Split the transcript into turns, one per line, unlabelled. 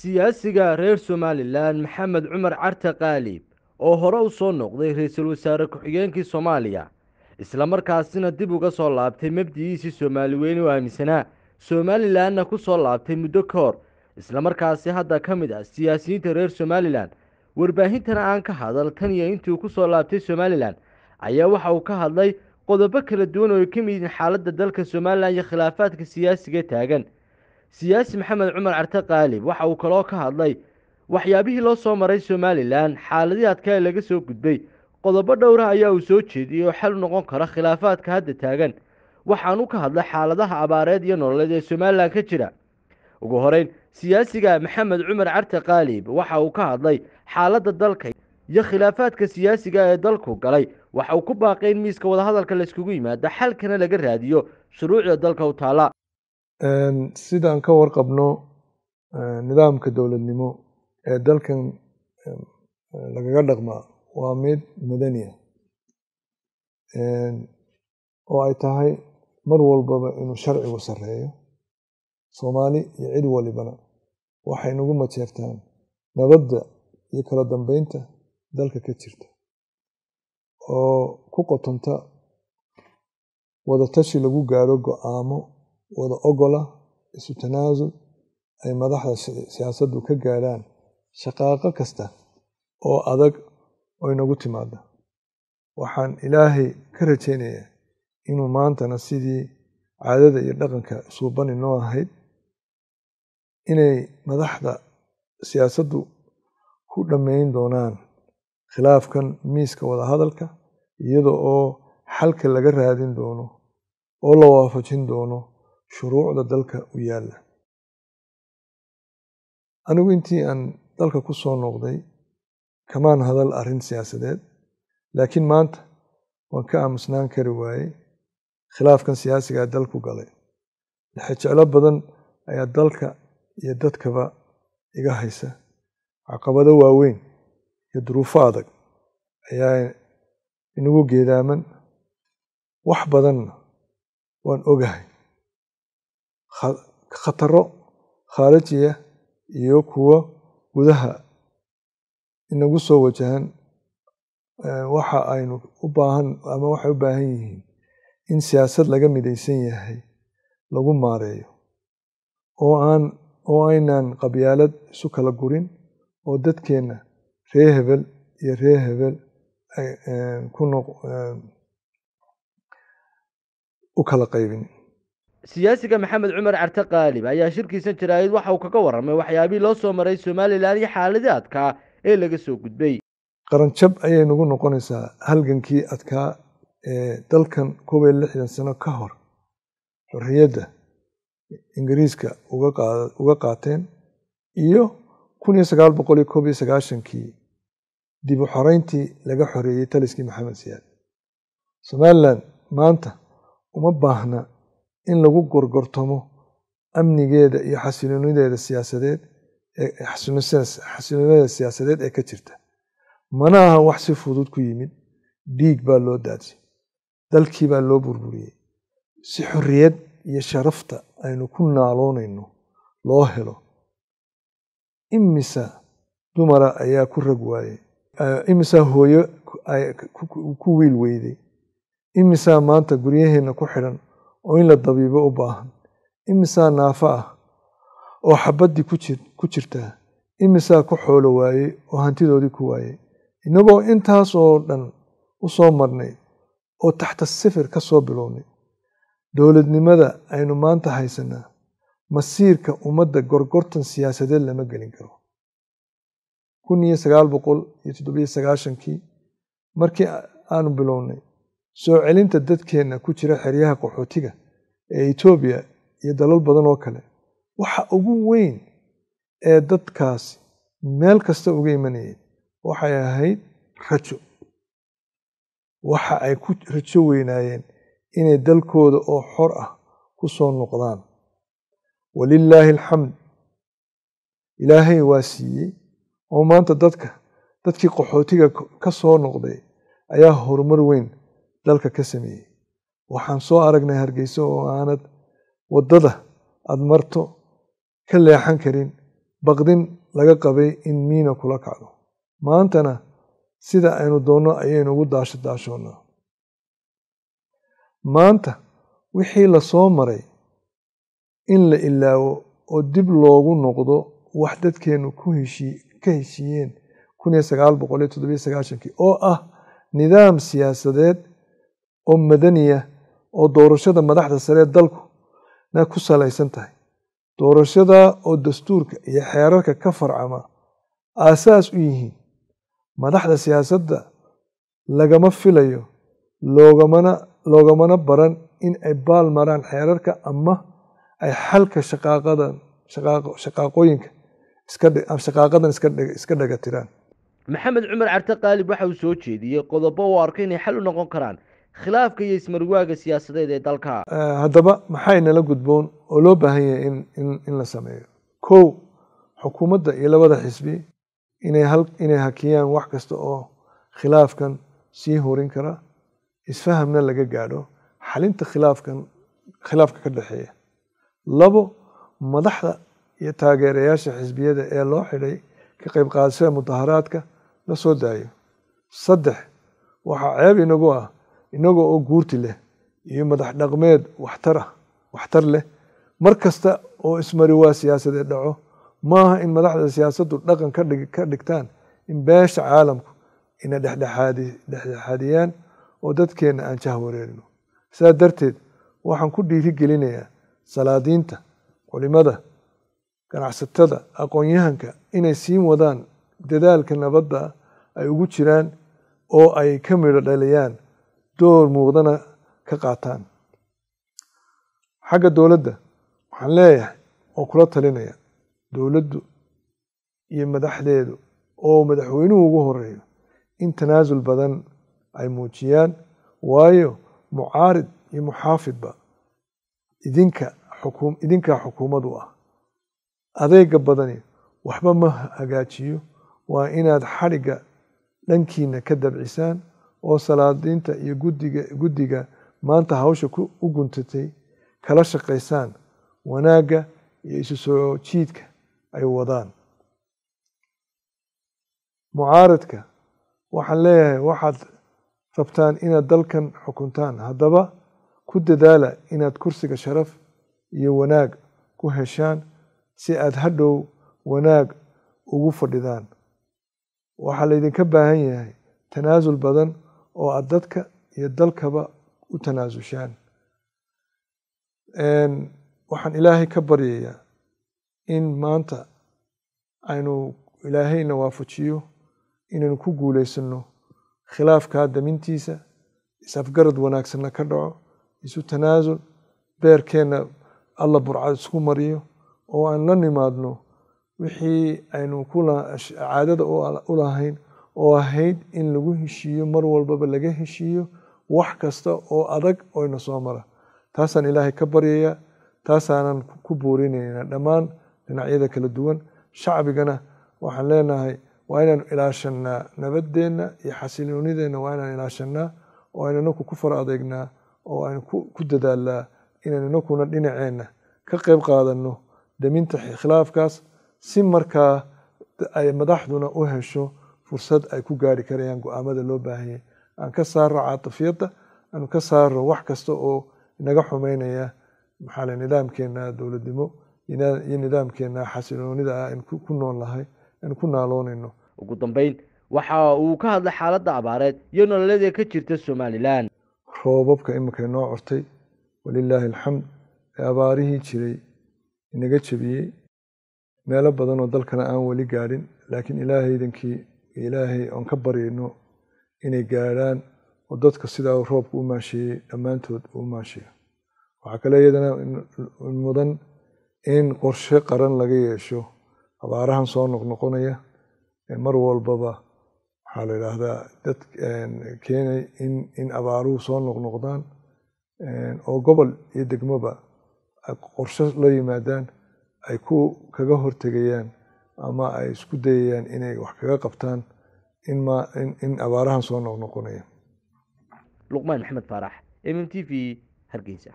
siyaasiga reer somalilan maxamed cumar carte kaalib oo hore u soo noqday ra-iisul wasaare ku-xigeenkii soomaaliya islamarkaasina dib uga soo laabtay mabdiyiisii soomaali weyne oo aaminsanaa somalilanna ku soo laabtay muddo ka hor islamarkaasi hadda ka mid ah siyaasiyiinta reer somalilan warbaahintana aan ka hadal tan iyo intii uu ku soo laabtay somalilan ayaa waxa uu ka hadlay qodobo kala duwan oo ay ka mid yihiin xaaladda dalka somalilan iyo khilaafaadka siyaasiga taagan siyaasi maxamed cumar carte qaalib waxa uu kaloo ka hadlay waxyaabihii loo soo maray somalilan xaaladii adkaa laga soo gudbay qodobo dhowra ayaa uu soo jeediyey oo xal noqon kara khilaafaadka hadda taagan waxaanu ka hadlay xaaladaha abaareed iyo nololeed ee somalilan ka jira ugu horeyn siyaasiga maxamed cumar carte qaalib waxa uu ka hadlay xaaladda dalka iyo khilaafaadka siyaasiga ee dalku galay waxa uu ku baaqay in miiska wadahadalka layskugu yimaado xalkana laga raadiyo shuruucda dalka u taalla
sidaan ka warqabno eh, nidaamka dowladnimo ee dalkan lagaga dhaqmaa waa mid madaniya ah. oo ay tahay mar walbaba inuu sharcigu sarreeyo soomaali iyo cid walibana waxay nagu majeertaan nabadda iyo kala dambeynta dalka ka jirta oo ku qotonta wadatashi lagu gaaro go-aamo wada ogola isu tanaasul ay madaxda siyaasaddu ka gaadhaan shaqaaqo kasta oo adag oo inagu timaada waxaan ilaahay ka rajaynayaa inuu maantana sidii caadada iyo dhaqanka suubani noo ahayd inay madaxda siyaasaddu ku dhammayn doonaan khilaafkan miiska wada hadalka iyada oo xalka laga raadin doono oo la waafajin doono shuruucda dalka u yaalla anigu intii aan dalka ku soo noqday kamaan hadal arrin siyaasadeed laakiin maanta waan ka aamusnaan kari waayey khilaafkan siyaasigaa dalku galay dhexejeclo badan ayaa dalka iyo dadkaba iga haysa caqabado waaweyn iyo duruufo adag ayaa inagu geedaaman wax badanna waan ogahay khataro khaarijiya iyo kuwo gudaha inagu soo wajahan waxa aynu u baahan ama waxay u baahan yihiin in siyaasad laga midaysan yahay lagu maareeyo oo aan oo aynaan qabyaalad isu kala gurin oo dadkeenna ree hebel iyo ree hebel ku u kala qaybin
siyaasiga maxamed cumar carte qaalib ayaa shirkiisan jaraa'id waxa uu kaga warramay waxyaabihii loo soo maray somalilan iyo xaaladii adkaa ee laga soo gudbay
qaranjab ayay nagu noqonaysaa halgankii adkaa ee dalkan koob iyo lixdan sano ka hor xorriyadda ingiriiska uga qaateen iyo kun iyo sagaal boqol iyo koob iyo sagaashankii dib u xoreyntii laga xoreeyey taliskii maxamed siyaad somalilan maanta uma baahna in lagu gorgortamo amnigeeda iyo xasilonideeda siyaasadeed xasilonideeda siyaasadeed ee ka jirta mana aha wax si fudud ku yimid dhiig baa loo daadiyey dalkii baa loo burburiyey si xorriyad iyo sharafta aynu ku naaloonayno loo helo imisa dumara ayaa ku rag waayey imisaa hooyo ku wiil weyday imisaa maanta guryaheenna ku xidhan oo in la dabiibo u baahan imisaa naafo ah oo xabaddii ku jirtaa imisaa ku xoolo waayey oo hantidoodii ku waayey inagoo intaas oo dhan u soo marnay oo taxta sifir ka soo bilownay dowladnimada aynu maanta haysanaa masiirka ummadda gorgortan siyaasadeed lama gelin karo kun iyo sagaal boqol iyo toddobiyo sagaashankii markii aanu bilownay soo celinta dadkeenna ku jira xeryaha qaxootiga ee etoobiya iyo dalal badan oo kale waxa ugu weyn ee dadkaas meel kasta uga imanayeen waxay ahayd rajo waxa ay ku rajo weynaayeen inay dalkooda oo xor ah ku soo noqdaan walilaahi alxamd ilaahay waa siiyey oo maanta dadka dadkii qaxootiga ka soo noqday ayaa horumar weyn dalka ka sameeyey waxaan soo aragnay hargeyso oo aanad waddada aad marto ka leexan karin baqdin laga qabay in miina kula kacdo maantana sida aynu doonno ayaynu ugu daasho daashoonnaa maanta wixii lasoo maray in la ilaawo oo dib loogu noqdo wax dadkeennu ka heshiiyeen kun iyo sagaal boqol iyo toddobiyo sagaashankii oo ah nidaam siyaasadeed oo madaniya oo doorashada madaxda sare ee dalku na ku salaysan tahay doorashada oo dastuurka iyo xeerarka ka farcama aasaas u yihiin madaxda siyaasadda lagama filayo loogamana loogamana baran in ay baal maraan xeerarka ama ay xalka shaqaaqadan shaqaaqooyinka shaqaaqadan iska dhagatiraan
maxamed cumar carte qaalib waxa uu soo jeediyey qodobo uu arkay inay xal u noqon karaan khilaafka iyo ismarwaaga siyaasadeed ee dalka
haddaba maxay nala gudboon oo loo baahan yahay in in in la sameeyo kow xukuumadda iyo labada xisbi inay hal inay hakiyaan wax kasta oo khilaafkan sii hurin kara isfahamna laga gaadho xalinta khilaafkan khilaafka ka dhexeeya labo madaxda iyo taageerayaasha xisbiyada ee loo xidhay ka qeyb qaadashada mudaharaadka la soo daayo saddex waxaa ceeb inagu ah inagoo oo guurti leh iyo madax dhaqmeed waxtara ah, waxtar leh mar kasta oo ismari waa siyaasadee dhaco maaha in madaxda siyaasaddu dhaqan ka dhigtaan in beesha caalamku ina dhexdhexaadiyaan oo dadkeenna aan jah wareerino sidaa darteed waxaan ku dhiiri gelinayaa salaadiinta culimada ganacsatada aqoon-yahanka inay siin wadaan dadaalka nabadda ay ugu jiraan oo ay ka midho dhaliyaan door muuqdana ka qaataan xagga dowladda waxaan leeyahay oo kula talinaya dowladdu iyo madaxdeedu oo madaxweynuhu ugu horeeyo in tanaasul badan ay muujiyaan waayo mucaarid iyo muxaafidba idinka idinkaa xukuumadu ah adeega badani waxba ma hagaajiyo waa inaad xadhigga dhankiina ka dabcisaan oo salaadiinta iyo gudiga guddiga maanta hawsha u guntatay kala shaqaysaan wanaagga iyo isu soo jiidka ay wadaan mucaaradka waxaan leeyahay waxaad rabtaan inaad dalkan xukuntaan haddaba ku dadaala inaad kursiga sharaf iyo wanaag ku heshaan si aad hadhow wanaag ugu fadhidaan waxaa laydinka baahan yahay tanaasul badan oo aad dadka iyo dalkaba u tanaasushaan waxaan ilaahay ka baryayaa in maanta aynu ilaahayna waafajiyo inaynu ku guulaysanno khilaafkaa damintiisa is-afgarad wanaagsanna ka dhaco isu tanaasul beerkeenna alla burcad isku mariyo oo aan la nimaadno wixii aynu caadada u lahayn oo ahayd in lagu heshiiyo mar walbaba laga heshiiyo wax kasta oo adag oo ina soo mara taasaan ilaahay ka baryaya taasaanan ku buurinaynaa dhammaan dhinacyada kala duwan shacbigana waxaan leenahay waa inaanu ilaashannaa nabaddeenna iyo xasiloonideenna waa inaan ilaashanaa oo aynu inaku ku fara adeegnaa oo aynu ku dadaalnaa inaynu inakuna dhinaceenna ka qeyb qaadanno deminta khilaafkaas si markaa ay madaxduna u hesho fursad ay ku gaari karayaan go-aamada loo baahanya aan ka saarno caatafiyadda aanu ka saaro wax kasta oo inaga xumeynaya maxaale nidaamkeena dowladnimo iyo nidaamkeena xasiloonida ah aan ku nool aan ku naaloonayno
ugu dambeyn waxa uu ka hadlay xaaladda abaareed
iyo nololadii ka jirta somalilan roobabka imika inoo cortay walilaahi alxamd ee abaarihii jiray inaga jabiyey meelo badan oo dalkana aan weli gaadhin laakiin ilaahay ilaahay oon ka baryayno inay gaadhaan oo dadka sidaa roobka u maasheeyey dhammaantood u maasheeyo waxaa kale iyadana mudan in qorshe qaran laga yeesho abaarahan soo noqnoqonaya mar walbaba waxaa la yidhaahdaa dad keenay in abaaruhu soo noqnoqdaan oo gobol iyo degmoba qorshe la yimaadaan ay ku kaga hortegayaan ama ay isku dayayaan inay wax kaga qabtaan in abaarahan soo noqnoqonaya luqmaan maxamed faarax
m m t v hargeysa